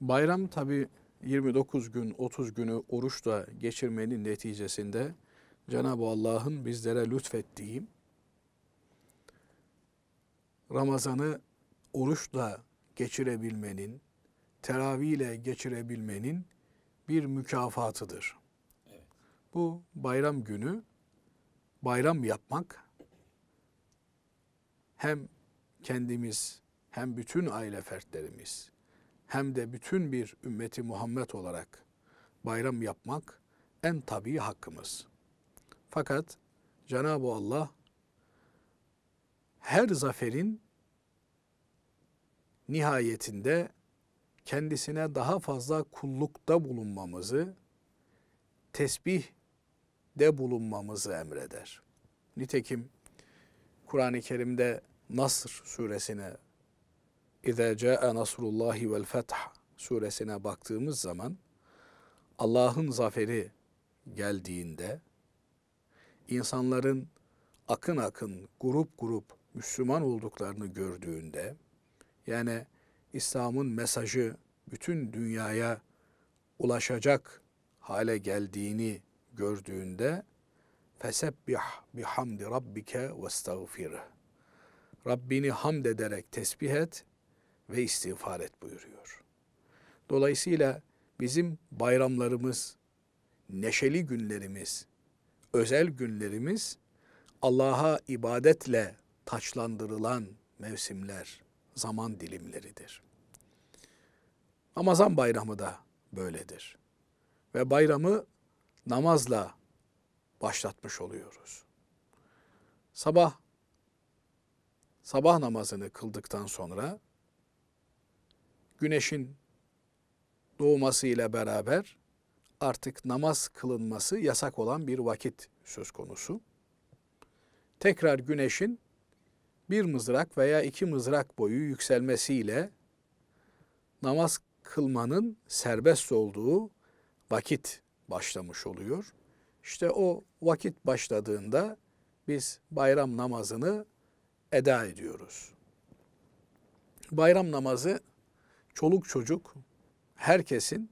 Bayram tabi 29 gün 30 günü oruçla geçirmenin neticesinde Cenab-ı Allah'ın bizlere lütfettiği Ramazan'ı oruçla geçirebilmenin, ile geçirebilmenin bir mükafatıdır. Evet. Bu bayram günü bayram yapmak hem kendimiz hem bütün aile fertlerimiz hem de bütün bir ümmeti Muhammed olarak bayram yapmak en tabii hakkımız. Fakat Cenab-ı Allah her zaferin nihayetinde kendisine daha fazla kullukta bulunmamızı, tesbih de bulunmamızı emreder. Nitekim Kur'an-ı Kerim'de Nasr suresine اِذَا جَاءَ نَصْرُ اللّٰهِ وَالْفَتْحِ suresine baktığımız zaman Allah'ın zaferi geldiğinde insanların akın akın grup grup Müslüman olduklarını gördüğünde yani İslam'ın mesajı bütün dünyaya ulaşacak hale geldiğini gördüğünde fesebbih bihamdi rabbike ve Rabbini hamd ederek tesbih et ve istiğfar et buyuruyor. Dolayısıyla bizim bayramlarımız, neşeli günlerimiz, özel günlerimiz Allah'a ibadetle taçlandırılan mevsimler, zaman dilimleridir. Ramazan bayramı da böyledir. Ve bayramı namazla başlatmış oluyoruz. Sabah sabah namazını kıldıktan sonra güneşin doğmasıyla beraber artık namaz kılınması yasak olan bir vakit söz konusu. Tekrar güneşin bir mızrak veya iki mızrak boyu yükselmesiyle namaz kılmanın serbest olduğu vakit başlamış oluyor. İşte o vakit başladığında biz bayram namazını eda ediyoruz. Bayram namazı çoluk çocuk herkesin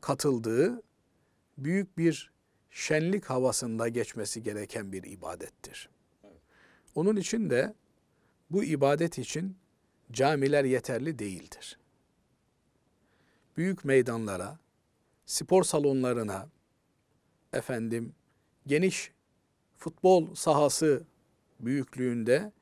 katıldığı büyük bir şenlik havasında geçmesi gereken bir ibadettir. Onun için de bu ibadet için camiler yeterli değildir. Büyük meydanlara, spor salonlarına, efendim geniş futbol sahası büyüklüğünde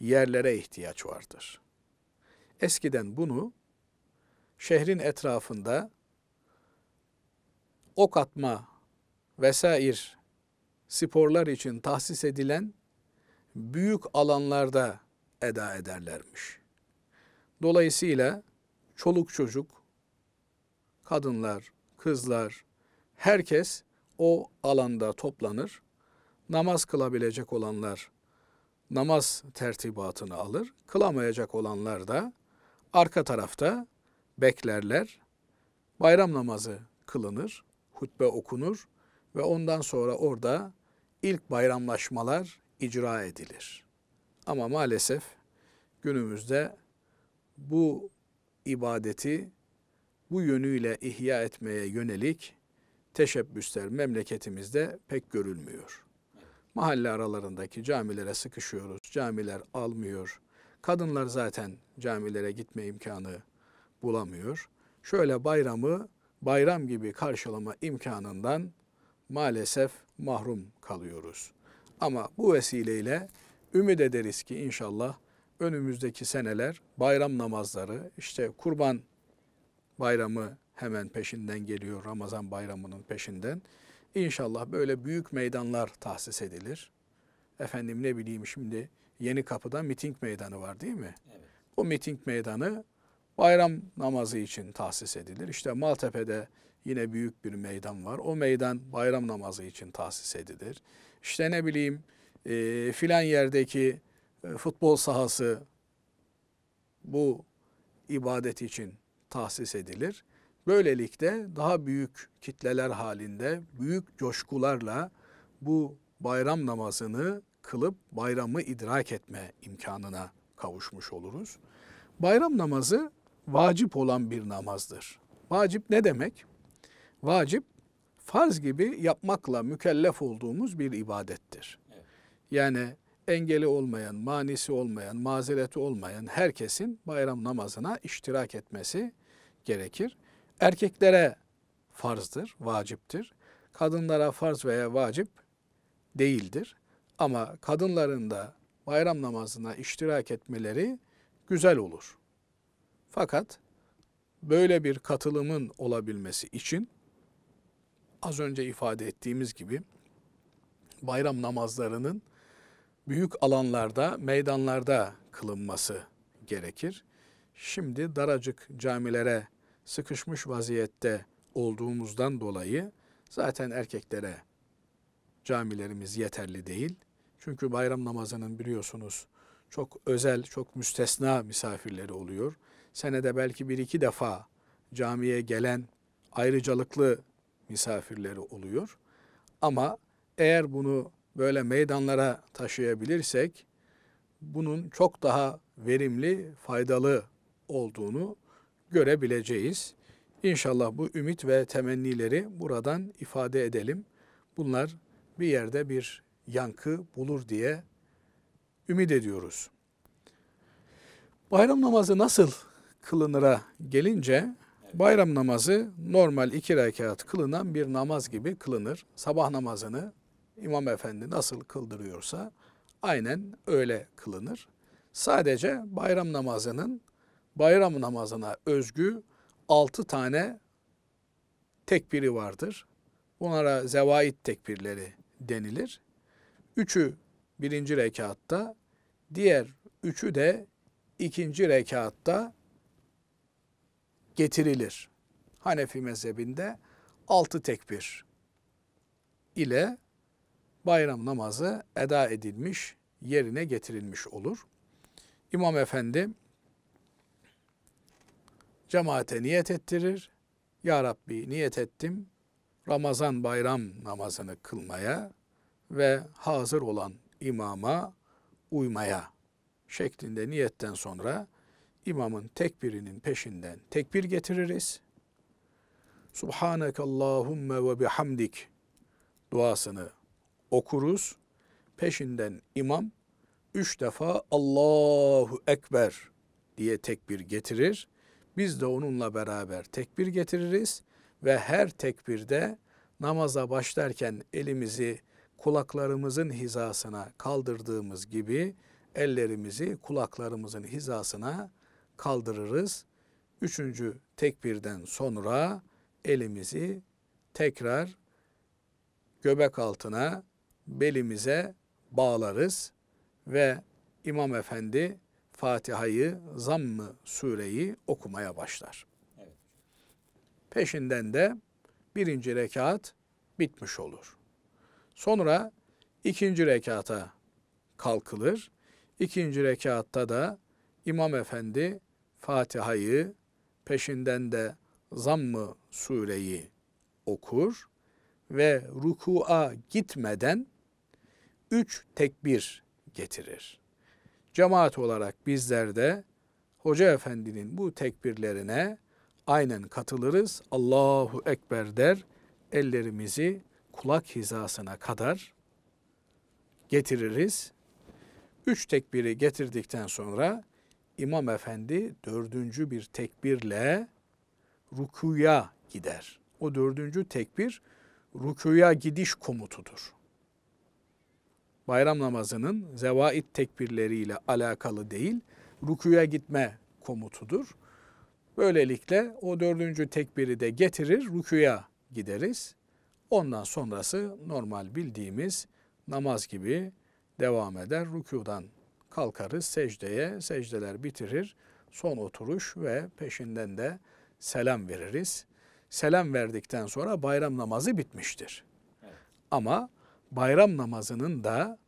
yerlere ihtiyaç vardır. Eskiden bunu şehrin etrafında ok atma vesair sporlar için tahsis edilen büyük alanlarda eda ederlermiş. Dolayısıyla çoluk çocuk, kadınlar, kızlar, herkes o alanda toplanır. Namaz kılabilecek olanlar namaz tertibatını alır. Kılamayacak olanlar da Arka tarafta beklerler. Bayram namazı kılınır, hutbe okunur ve ondan sonra orada ilk bayramlaşmalar icra edilir. Ama maalesef günümüzde bu ibadeti bu yönüyle ihya etmeye yönelik teşebbüsler memleketimizde pek görülmüyor. Mahalle aralarındaki camilere sıkışıyoruz, camiler almıyor, Kadınlar zaten camilere gitme imkanı bulamıyor. Şöyle bayramı bayram gibi karşılama imkanından maalesef mahrum kalıyoruz. Ama bu vesileyle ümit ederiz ki inşallah önümüzdeki seneler bayram namazları, işte kurban bayramı hemen peşinden geliyor Ramazan bayramının peşinden. İnşallah böyle büyük meydanlar tahsis edilir. Efendim ne bileyim şimdi Yeni Kapı'da miting meydanı var değil mi? Evet. O miting meydanı bayram namazı için tahsis edilir. İşte Maltepe'de yine büyük bir meydan var. O meydan bayram namazı için tahsis edilir. İşte ne bileyim e, filan yerdeki e, futbol sahası bu ibadet için tahsis edilir. Böylelikle daha büyük kitleler halinde büyük coşkularla bu bayram namazını kılıp bayramı idrak etme imkanına kavuşmuş oluruz. Bayram namazı vacip olan bir namazdır. Vacip ne demek? Vacip farz gibi yapmakla mükellef olduğumuz bir ibadettir. Yani engeli olmayan, manisi olmayan, mazereti olmayan herkesin bayram namazına iştirak etmesi gerekir. Erkeklere farzdır, vaciptir. Kadınlara farz veya vacip değildir. Ama kadınların da bayram namazına iştirak etmeleri güzel olur. Fakat böyle bir katılımın olabilmesi için az önce ifade ettiğimiz gibi bayram namazlarının büyük alanlarda, meydanlarda kılınması gerekir. Şimdi daracık camilere sıkışmış vaziyette olduğumuzdan dolayı zaten erkeklere camilerimiz yeterli değil. Çünkü bayram namazının biliyorsunuz çok özel, çok müstesna misafirleri oluyor. Senede belki bir iki defa camiye gelen ayrıcalıklı misafirleri oluyor. Ama eğer bunu böyle meydanlara taşıyabilirsek bunun çok daha verimli, faydalı olduğunu görebileceğiz. İnşallah bu ümit ve temennileri buradan ifade edelim. Bunlar bir yerde bir yankı bulur diye ümit ediyoruz. Bayram namazı nasıl kılınıra gelince bayram namazı normal iki rekat kılınan bir namaz gibi kılınır. Sabah namazını imam efendi nasıl kıldırıyorsa aynen öyle kılınır. Sadece bayram namazının bayram namazına özgü altı tane tekbiri vardır. Bunlara zevait tekbirleri denilir. Üçü birinci rekatta, diğer üçü de ikinci rekatta getirilir. Hanefi mezhebinde altı tekbir ile bayram namazı eda edilmiş, yerine getirilmiş olur. İmam Efendi cemaate niyet ettirir. Ya Rabbi niyet ettim Ramazan bayram namazını kılmaya ve hazır olan imama uymaya şeklinde niyetten sonra imamın tekbirinin peşinden tekbir getiririz. Subhaneke Allahumme ve bihamdik duasını okuruz. Peşinden imam üç defa Allahu Ekber diye tekbir getirir. Biz de onunla beraber tekbir getiririz ve her tekbirde namaza başlarken elimizi kulaklarımızın hizasına kaldırdığımız gibi ellerimizi kulaklarımızın hizasına kaldırırız. Üçüncü tekbirden sonra elimizi tekrar göbek altına, belimize bağlarız ve İmam Efendi Fatiha'yı, Zamm-ı Sure'yi okumaya başlar. Evet. Peşinden de birinci rekat bitmiş olur. Sonra ikinci rekata kalkılır. İkinci rekatta da İmam Efendi Fatiha'yı peşinden de Zamm-ı Sure'yi okur ve ruku'a gitmeden üç tekbir getirir. Cemaat olarak bizler de Hoca Efendi'nin bu tekbirlerine aynen katılırız. Allahu Ekber der, ellerimizi kulak hizasına kadar getiririz. Üç tekbiri getirdikten sonra İmam Efendi dördüncü bir tekbirle rukuya gider. O dördüncü tekbir rukuya gidiş komutudur. Bayram namazının zevait tekbirleriyle alakalı değil, rukuya gitme komutudur. Böylelikle o dördüncü tekbiri de getirir, rukuya gideriz. Ondan sonrası normal bildiğimiz namaz gibi devam eder. Rükudan kalkarız secdeye, secdeler bitirir. Son oturuş ve peşinden de selam veririz. Selam verdikten sonra bayram namazı bitmiştir. Ama bayram namazının da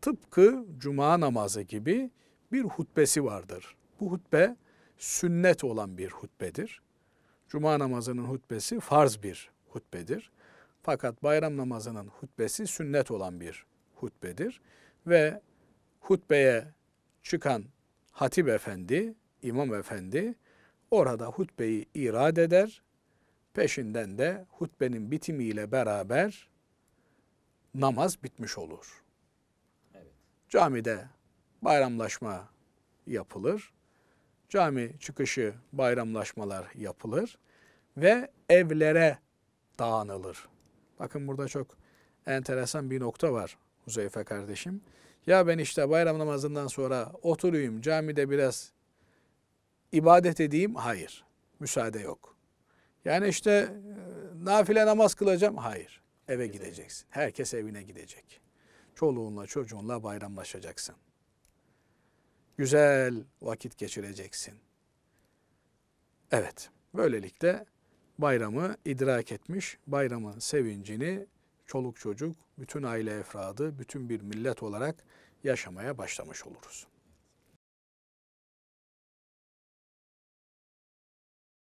tıpkı cuma namazı gibi bir hutbesi vardır. Bu hutbe sünnet olan bir hutbedir. Cuma namazının hutbesi farz bir hutbedir. Fakat bayram namazının hutbesi sünnet olan bir hutbedir. Ve hutbeye çıkan hatip efendi, imam efendi orada hutbeyi irad eder. Peşinden de hutbenin bitimiyle beraber namaz bitmiş olur. Evet. Camide bayramlaşma yapılır. Cami çıkışı bayramlaşmalar yapılır ve evlere dağınılır. Bakın burada çok enteresan bir nokta var Huzeyfe kardeşim. Ya ben işte bayram namazından sonra oturayım camide biraz ibadet edeyim. Hayır. Müsaade yok. Yani işte e, nafile namaz kılacağım. Hayır. Eve gideceksin. Herkes evine gidecek. Çoluğunla çocuğunla bayramlaşacaksın. Güzel vakit geçireceksin. Evet. Böylelikle bayramı idrak etmiş, bayramın sevincini çoluk çocuk, bütün aile efradı, bütün bir millet olarak yaşamaya başlamış oluruz.